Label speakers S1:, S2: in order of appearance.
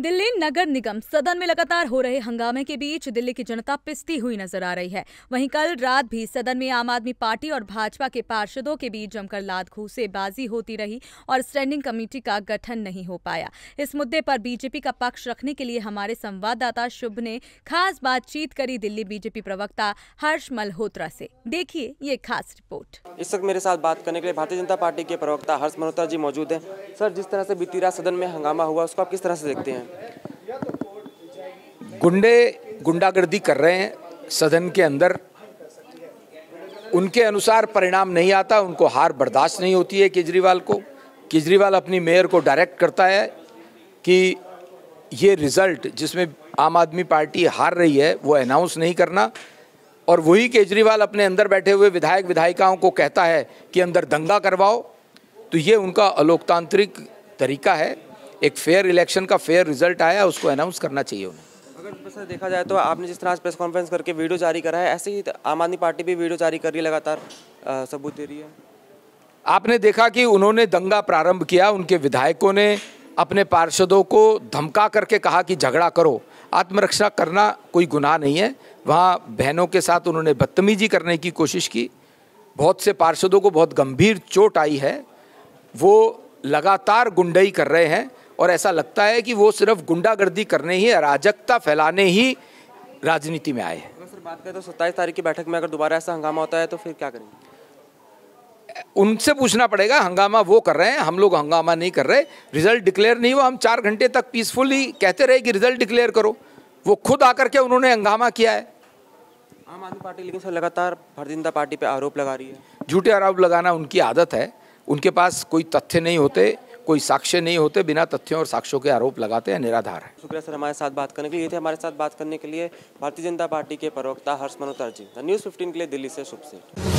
S1: दिल्ली नगर निगम सदन में लगातार हो रहे हंगामे के बीच दिल्ली की जनता पिसती हुई नजर आ रही है वहीं कल रात भी सदन में आम आदमी पार्टी और भाजपा के पार्षदों के बीच जमकर लात घूसेबाजी होती रही और स्टैंडिंग कमेटी का गठन नहीं हो पाया इस मुद्दे पर बीजेपी का पक्ष रखने के लिए हमारे संवाददाता शुभ ने खास बातचीत करी दिल्ली बीजेपी प्रवक्ता हर्ष मल्होत्रा से देखिए ये खास रिपोर्ट
S2: इस वक्त मेरे साथ बात करने के लिए भारतीय जनता पार्टी के प्रवक्ता हर्ष मल्होत्रा जी मौजूद है सर जिस तरह से बीती रात सदन में हंगामा हुआ उसको आप किस तरह से देखते हैं
S3: गुंडे गुंडागर्दी कर रहे हैं सदन के अंदर उनके अनुसार परिणाम नहीं आता उनको हार बर्दाश्त नहीं होती है केजरीवाल को केजरीवाल अपनी मेयर को डायरेक्ट करता है कि ये रिज़ल्ट जिसमें आम आदमी पार्टी हार रही है वो अनाउंस नहीं करना और वही केजरीवाल अपने अंदर बैठे हुए विधायक विधायिकाओं को कहता है कि अंदर दंगा करवाओ तो ये उनका अलोकतांत्रिक तरीका है एक फेयर इलेक्शन का फेयर रिजल्ट आया उसको अनाउंस करना चाहिए उन्हें
S2: अगर देखा जाए तो आपने जिस तरह प्रेस कॉन्फ्रेंस करके वीडियो जारी करा है ऐसे ही आम आदमी पार्टी भी वीडियो जारी कर रही है लगातार सबूत दे रही है
S3: आपने देखा कि उन्होंने दंगा प्रारंभ किया उनके विधायकों ने अपने पार्षदों को धमका करके कहा कि झगड़ा करो आत्मरक्षा करना कोई गुनाह नहीं है वहाँ बहनों के साथ उन्होंने बदतमीजी करने की कोशिश की बहुत से पार्षदों को बहुत गंभीर चोट आई है वो लगातार गुंडई कर रहे हैं और ऐसा लगता है कि वो सिर्फ गुंडागर्दी करने ही अराजकता फैलाने ही राजनीति में आए हैं
S2: सर बात करें तो सत्ताईस तारीख की बैठक में अगर दोबारा ऐसा हंगामा होता है तो फिर क्या करेंगे
S3: उनसे पूछना पड़ेगा हंगामा वो कर रहे हैं हम लोग हंगामा नहीं कर रहे रिजल्ट डिक्लेयर नहीं हुआ हम चार घंटे तक पीसफुली कहते रहे कि रिजल्ट डिक्लेयर करो वो खुद आकर के उन्होंने हंगामा किया है
S2: आम आदमी पार्टी लेकिन सर लगातार भारतीय जनता पार्टी पे आरोप लगा रही
S3: है झूठे आरोप लगाना उनकी आदत है उनके पास कोई तथ्य नहीं होते कोई साक्ष्य नहीं होते बिना तथ्यों और साक्ष्यों के आरोप लगाते हैं निराधार है
S2: शुक्रिया सर हमारे साथ बात करने के लिए ये थे हमारे साथ बात करने के लिए भारतीय जनता पार्टी के प्रवक्ता हर्ष मनोहर जी न्यूज़ फिफ्टीन के लिए दिल्ली से शुभ सिंह